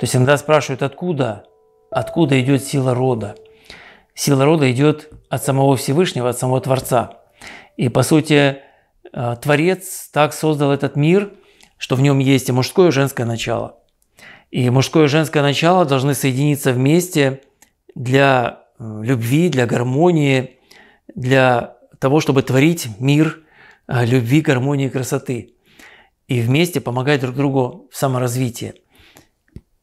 То есть иногда спрашивают, откуда? Откуда идет сила рода? Сила рода идет от самого Всевышнего, от самого Творца. И по сути, э, Творец так создал этот мир, что в нем есть и мужское, и женское начало. И мужское и женское начало должны соединиться вместе для э, любви, для гармонии, для того, чтобы творить мир э, любви, гармонии, красоты. И вместе помогать друг другу в саморазвитии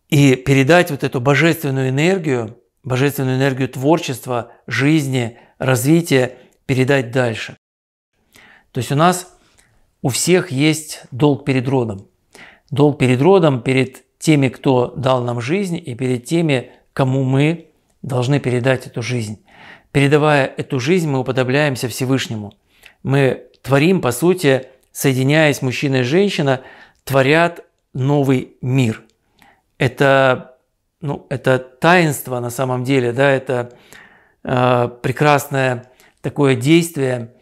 и передать вот эту божественную энергию, божественную энергию творчества, жизни, развития, передать дальше. То есть у нас у всех есть долг перед родом. Долг перед родом, перед теми, кто дал нам жизнь, и перед теми, кому мы должны передать эту жизнь. Передавая эту жизнь, мы уподобляемся Всевышнему. Мы творим, по сути, соединяясь мужчина и женщина, творят новый мир – это, ну, это таинство на самом деле, да, это э, прекрасное такое действие,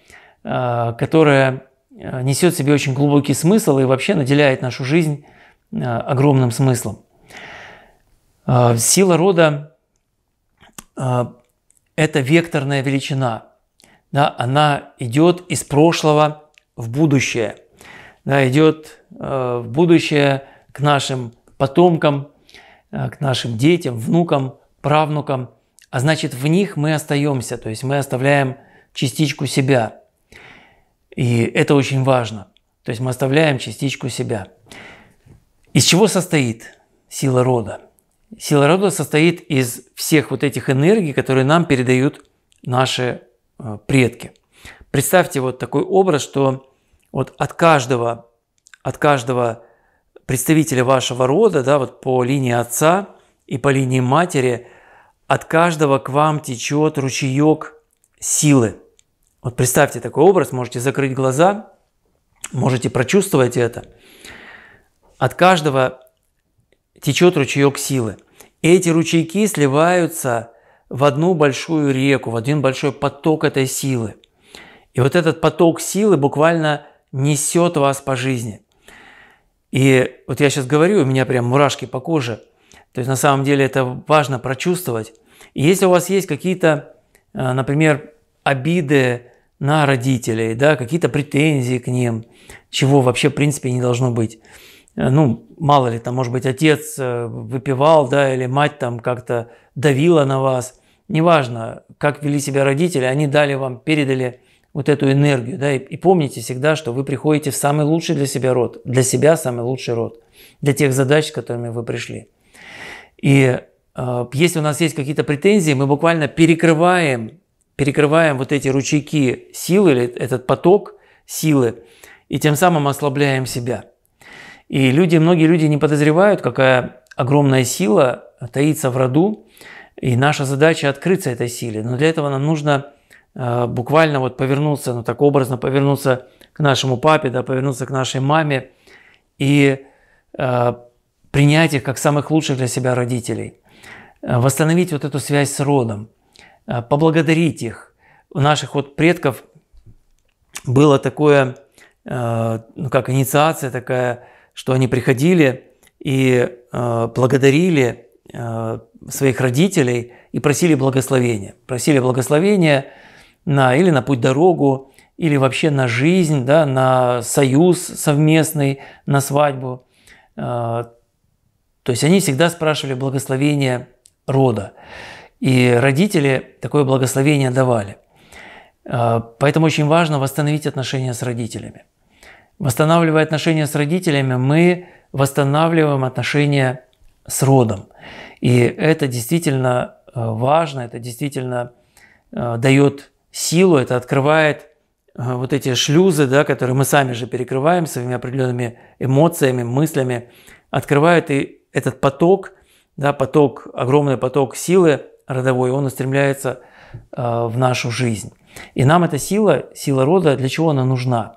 э, которое э, несет в себе очень глубокий смысл и вообще наделяет нашу жизнь э, огромным смыслом. Э, сила рода э, – это векторная величина, да, она идет из прошлого в будущее, да, идет э, в будущее к нашим потомкам, э, к нашим детям, внукам, правнукам. А значит, в них мы остаемся, то есть мы оставляем частичку себя. И это очень важно. То есть мы оставляем частичку себя. Из чего состоит сила рода? Сила рода состоит из всех вот этих энергий, которые нам передают наши э, предки. Представьте вот такой образ, что вот от каждого, от каждого Представители вашего рода, да, вот по линии отца и по линии матери, от каждого к вам течет ручеек силы. Вот представьте такой образ, можете закрыть глаза, можете прочувствовать это. От каждого течет ручеек силы. И эти ручейки сливаются в одну большую реку, в один большой поток этой силы. И вот этот поток силы буквально несет вас по жизни. И вот я сейчас говорю, у меня прям мурашки по коже. То есть на самом деле это важно прочувствовать. И если у вас есть какие-то, э, например, обиды на родителей, да, какие-то претензии к ним, чего вообще в принципе не должно быть. Э, ну, мало ли, там, может быть, отец э, выпивал, да, или мать там как-то давила на вас. Неважно, как вели себя родители, они дали вам, передали вот эту энергию, да, и, и помните всегда, что вы приходите в самый лучший для себя род, для себя самый лучший род, для тех задач, с которыми вы пришли. И э, если у нас есть какие-то претензии, мы буквально перекрываем, перекрываем вот эти ручейки силы или этот поток силы, и тем самым ослабляем себя. И люди, многие люди не подозревают, какая огромная сила таится в роду, и наша задача открыться этой силе. Но для этого нам нужно Э, буквально вот повернуться, ну так образно повернуться к нашему папе, да, повернуться к нашей маме и э, принять их как самых лучших для себя родителей, э, восстановить вот эту связь с родом, э, поблагодарить их. У наших вот предков было такое, э, ну как инициация такая, что они приходили и э, благодарили э, своих родителей и просили благословения, просили благословения – на, или на путь-дорогу, или вообще на жизнь, да, на союз совместный, на свадьбу. А, то есть они всегда спрашивали благословение рода. И родители такое благословение давали. А, поэтому очень важно восстановить отношения с родителями. Восстанавливая отношения с родителями, мы восстанавливаем отношения с родом. И это действительно а, важно, это действительно дает силу, это открывает э, вот эти шлюзы, да, которые мы сами же перекрываем своими определенными эмоциями, мыслями, открывает и этот поток, да, поток, огромный поток силы родовой, он устремляется э, в нашу жизнь. И нам эта сила, сила рода, для чего она нужна?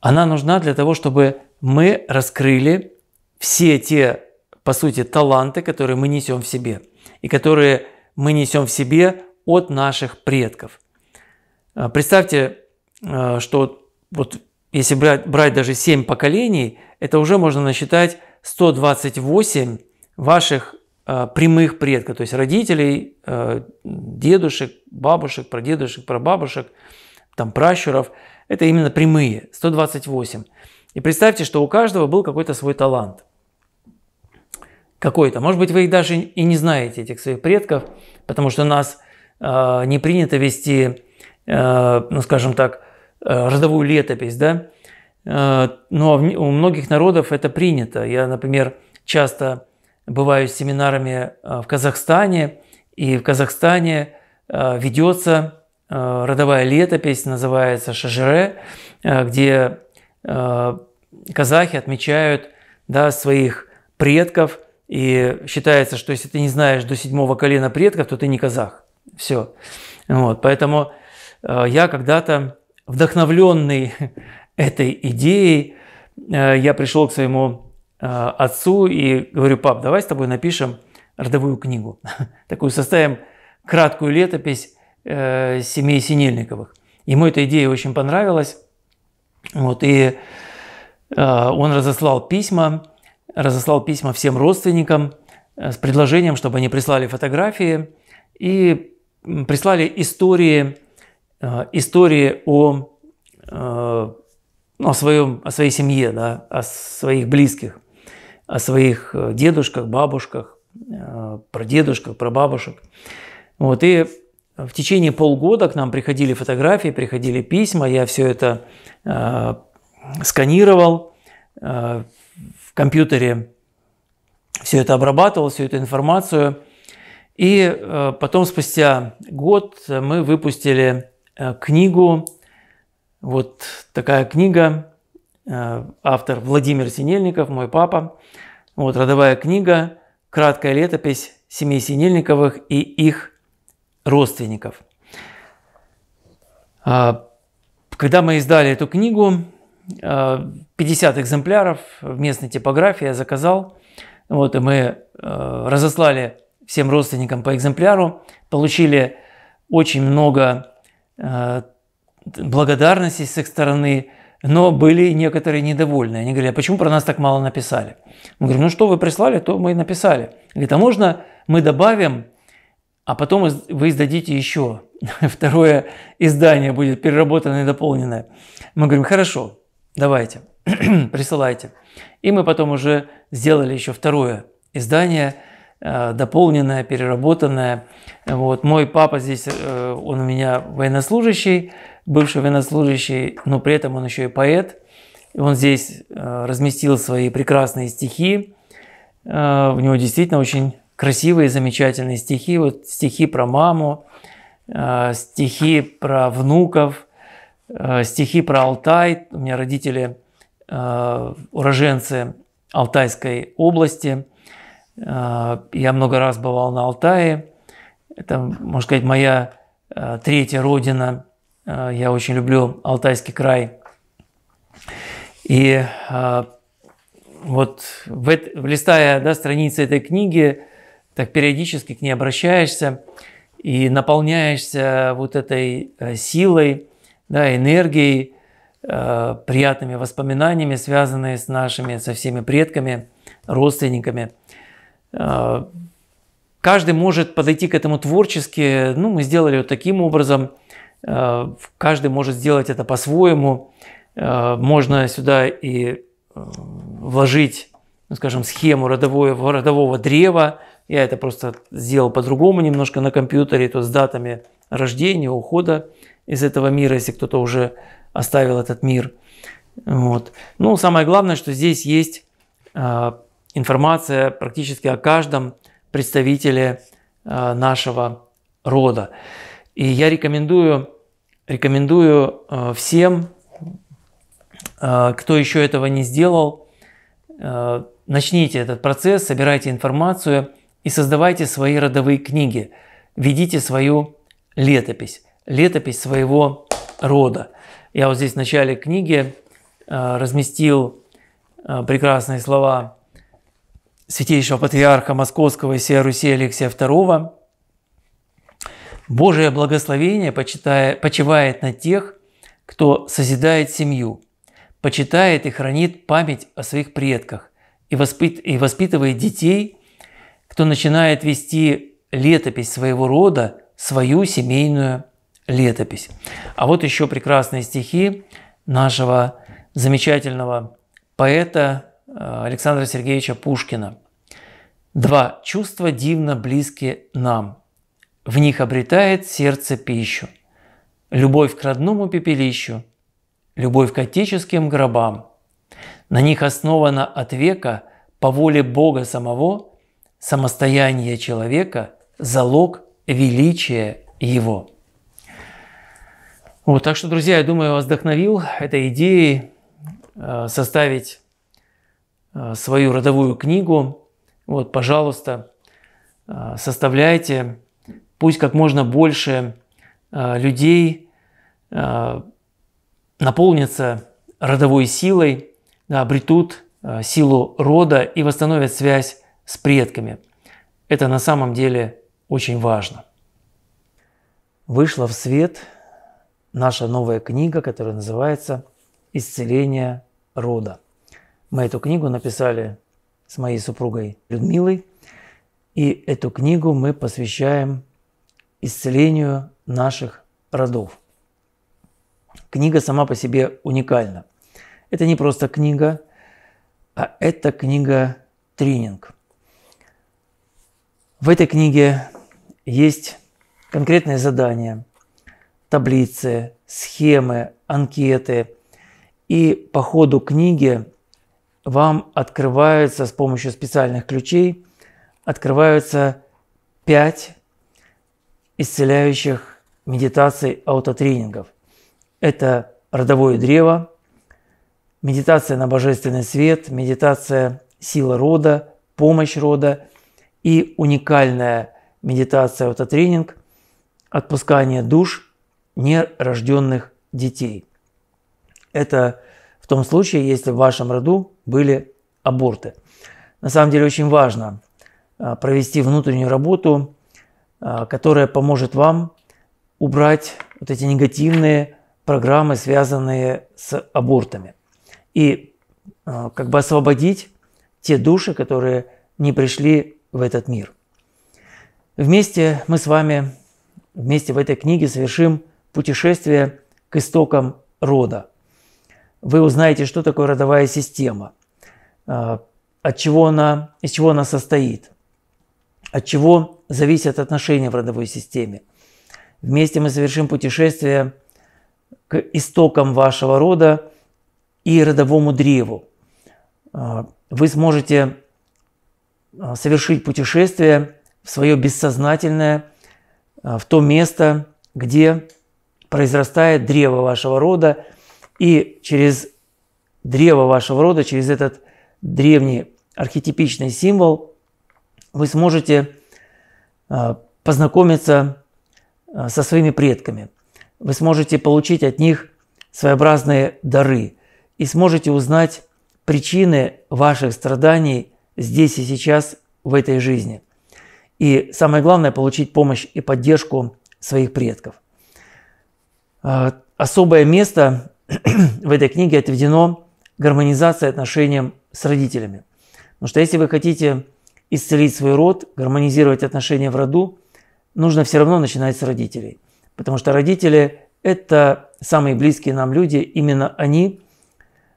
Она нужна для того, чтобы мы раскрыли все те, по сути, таланты, которые мы несем в себе и которые мы несем в себе от наших предков – а, представьте, а, что вот если брать, брать даже 7 поколений, это уже можно насчитать 128 ваших а, прямых предков, то есть родителей, дедушек, бабушек, прадедушек, прабабушек, там пращуров. Это именно прямые, 128. И представьте, что у каждого был какой-то свой талант. Какой-то. Может быть, вы их даже и не знаете, этих своих предков, потому что нас не принято вести Э, ну, скажем так, э, родовую летопись, да, э, но ну, а у многих народов это принято. Я, например, часто бываю с семинарами в Казахстане, и в Казахстане ведется родовая летопись, называется Шажере, где казахи отмечают да, своих предков, и считается, что если ты не знаешь до седьмого колена предков, то ты не казах. Все. Вот, поэтому Э, я когда-то, вдохновленный этой идеей, э, я пришел к своему э, отцу и говорю, пап, давай с тобой напишем родовую книгу. Такую составим краткую летопись семей Синельниковых. Ему эта идея очень понравилась. Вот, и он разослал письма, разослал письма всем родственникам с предложением, чтобы они прислали фотографии и прислали истории Э, истории о, э, ну, о, своем, о своей семье, да, о своих близких, о своих э, дедушках, бабушках, про дедушках, про бабушек. Вот, и в течение полгода к нам приходили фотографии, приходили письма, я все это э, сканировал, э, в компьютере все это обрабатывал, всю эту информацию. И э, потом, спустя год, мы выпустили Э, книгу. Вот такая книга, э, автор Владимир Синельников, мой папа. Вот родовая книга, краткая летопись семей Синельниковых и их родственников. А, когда мы издали эту книгу, 50 э, экземпляров в местной типографии я заказал. Вот, и мы разослали всем родственникам по экземпляру, получили очень много Э, благодарности с их стороны, но были некоторые недовольные. Они говорили, а почему про нас так мало написали? Мы говорим, ну что вы прислали, то мы и написали. Говорит, а можно мы добавим, а потом вы издадите еще. Второе издание будет переработанное и дополненное. Мы говорим, хорошо, давайте, присылайте. И мы потом уже сделали еще второе издание – Э, дополненная, переработанная. Вот. Мой папа здесь, э, он у меня военнослужащий, бывший военнослужащий, но при этом он еще и поэт. Он здесь э, разместил свои прекрасные стихи. У него действительно очень красивые, замечательные стихи. Вот стихи про маму, стихи про внуков, стихи про Алтай. У меня родители уроженцы Алтайской области – а, я много раз бывал на Алтае. Это, можно сказать, моя а, третья родина. А, я очень люблю Алтайский край. И вот в листая да, страницы этой книги, так периодически к ней обращаешься и наполняешься вот этой э, силой, да, энергией, э, приятными воспоминаниями, связанными с нашими, со всеми предками, родственниками – а, каждый может подойти к этому творчески. Ну, мы сделали вот таким образом. А, каждый может сделать это по-своему. А, можно сюда и э, вложить, ну, скажем, схему родового, родового древа. Я это просто сделал по-другому немножко на компьютере, то с датами рождения, ухода из этого мира, если кто-то уже оставил этот мир. Вот. Ну, самое главное, что здесь есть информация практически о каждом представителе э, нашего рода. И я рекомендую, рекомендую э, всем, э, кто еще этого не сделал, начните этот процесс, собирайте информацию и создавайте свои родовые книги, ведите свою летопись, летопись своего рода. Я вот здесь в начале книги разместил прекрасные слова святейшего патриарха Московского и Сия Руси Алексия II, Божие благословение почитая, почивает на тех, кто созидает семью, почитает и хранит память о своих предках и, воспит, и воспитывает детей, кто начинает вести летопись своего рода, свою семейную летопись. А вот еще прекрасные стихи нашего замечательного поэта Александра Сергеевича Пушкина. Два чувства дивно близки нам. В них обретает сердце пищу. Любовь к родному пепелищу, любовь к отеческим гробам. На них основано от века по воле Бога самого самостояние человека – залог величия его. Вот, так что, друзья, я думаю, я вас вдохновил этой идеей э, составить Э, свою родовую книгу. Вот, пожалуйста, э, составляйте. Пусть как можно больше э, людей наполнится родовой силой, обретут силу рода и восстановят связь с предками. Это на самом деле очень важно. Вышла в свет наша новая книга, которая называется «Исцеление рода». Мы эту книгу написали с моей супругой Людмилой, и эту книгу мы посвящаем исцелению наших родов. Книга сама по себе уникальна. Это не просто книга, а это книга-тренинг. В этой книге есть конкретные задания, таблицы, схемы, анкеты. И по ходу книги вам открываются с помощью специальных ключей, открываются 5 исцеляющих медитаций аутотренингов. Это родовое древо, медитация на божественный свет, медитация сила рода, помощь рода и уникальная медитация аутотренинг отпускание душ нерожденных детей. Это в том случае, если в вашем роду были аборты. На самом деле очень важно а, провести внутреннюю работу, а, которая поможет вам убрать вот эти негативные программы, связанные с абортами. И а, как бы освободить те души, которые не пришли в этот мир. Вместе мы с вами, вместе в этой книге совершим путешествие к истокам рода – вы узнаете, что такое родовая система, а, от чего она, из чего она состоит, от чего зависят отношения в родовой системе. Вместе мы совершим путешествие к истокам вашего рода и родовому древу. А, вы сможете а, совершить путешествие в свое бессознательное, в то место, где произрастает древо вашего рода – и через древо вашего рода, через этот древний архетипичный символ, вы сможете а, познакомиться а, со своими предками. Вы сможете получить от них своеобразные дары и сможете узнать причины ваших страданий здесь и сейчас в этой жизни. И самое главное – получить помощь и поддержку своих предков. А, особое место в этой книге отведено гармонизация отношений с родителями. Потому что если вы хотите исцелить свой род, гармонизировать отношения в роду, нужно все равно начинать с родителей. Потому что родители – это самые близкие нам люди, именно они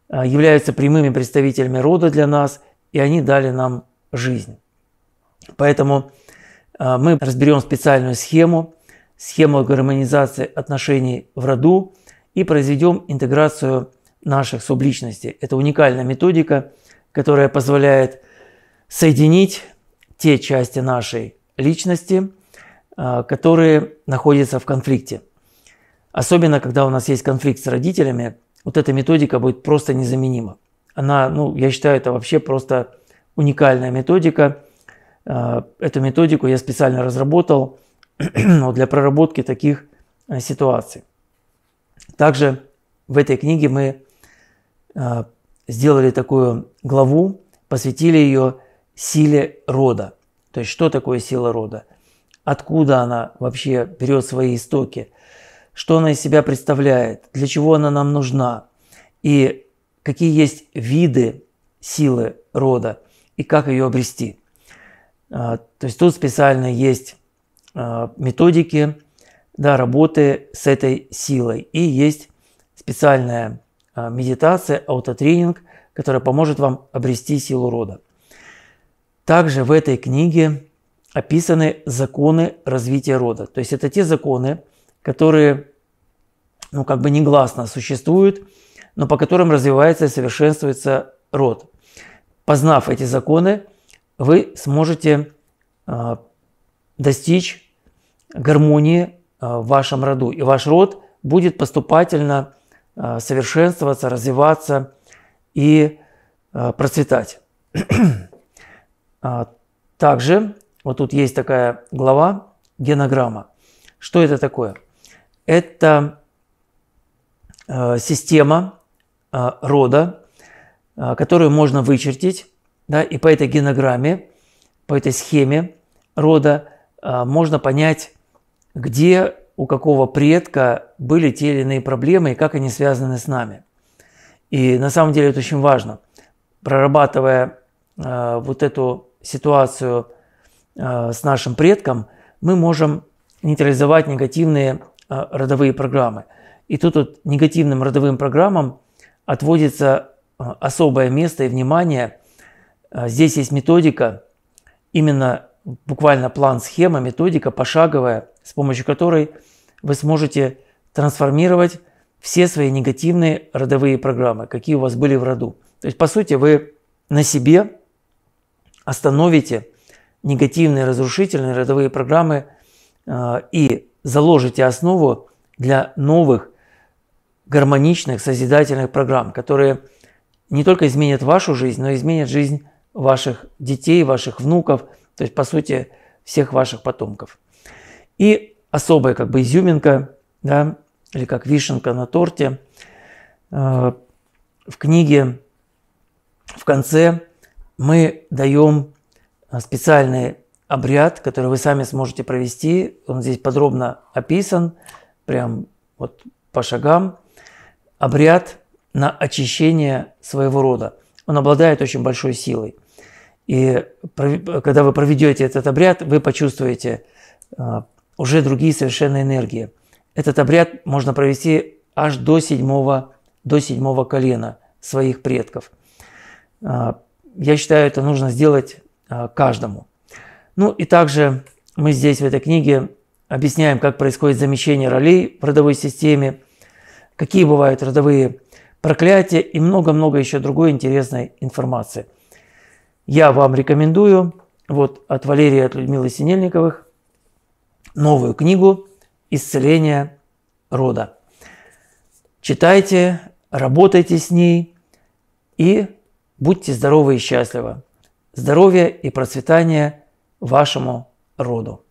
а, являются прямыми представителями рода для нас, и они дали нам жизнь. Поэтому а, мы разберем специальную схему, схему гармонизации отношений в роду, и произведем интеграцию наших субличностей. Это уникальная методика, которая позволяет соединить те части нашей личности, а, которые находятся в конфликте. Особенно, когда у нас есть конфликт с родителями, вот эта методика будет просто незаменима. Она, ну, я считаю, это вообще просто уникальная методика. А, эту методику я специально разработал для проработки таких э, ситуаций. Также в этой книге мы э, сделали такую главу, посвятили ее силе рода. То есть что такое сила рода? Откуда она вообще берет свои истоки? Что она из себя представляет? Для чего она нам нужна? И какие есть виды силы рода? И как ее обрести? Э, то есть тут специально есть э, методики, да, работы с этой силой. И есть специальная а, медитация, аутотренинг, которая поможет вам обрести силу рода. Также в этой книге описаны законы развития рода. То есть это те законы, которые ну, как бы негласно существуют, но по которым развивается и совершенствуется род. Познав эти законы, вы сможете э, достичь гармонии Э, в вашем роду. И ваш род будет поступательно э, совершенствоваться, развиваться и э, процветать. А, также, вот тут есть такая глава, генограмма. Что это такое? Это система рода, которую можно вычертить, да, и по этой генограмме, по этой схеме рода можно понять где у какого предка были те или иные проблемы и как они связаны с нами. И на самом деле это очень важно. Прорабатывая э, вот эту ситуацию э, с нашим предком, мы можем нейтрализовать негативные э, родовые программы. И тут вот негативным родовым программам отводится э, особое место и внимание. Э, здесь есть методика именно буквально план, схема, методика пошаговая, с помощью которой вы сможете трансформировать все свои негативные родовые программы, какие у вас были в роду. То есть, по сути, вы на себе остановите негативные разрушительные родовые программы э, и заложите основу для новых гармоничных созидательных программ, которые не только изменят вашу жизнь, но и изменят жизнь ваших детей, ваших внуков – то есть, по сути, всех ваших потомков. И особая как бы изюминка, да, или как вишенка на торте, э, в книге в конце мы даем э, специальный обряд, который вы сами сможете провести. Он здесь подробно описан, прям вот по шагам. Обряд на очищение своего рода. Он обладает очень большой силой – и когда вы проведете этот обряд, вы почувствуете а, уже другие совершенно энергии. Этот обряд можно провести аж до седьмого, до седьмого колена своих предков. А, я считаю, это нужно сделать а, каждому. Ну и также мы здесь в этой книге объясняем, как происходит замещение ролей в родовой системе, какие бывают родовые проклятия и много-много еще другой интересной информации – я вам рекомендую вот от Валерия, от Людмилы Синельниковых новую книгу «Исцеление рода». Читайте, работайте с ней и будьте здоровы и счастливы. Здоровья и процветания вашему роду.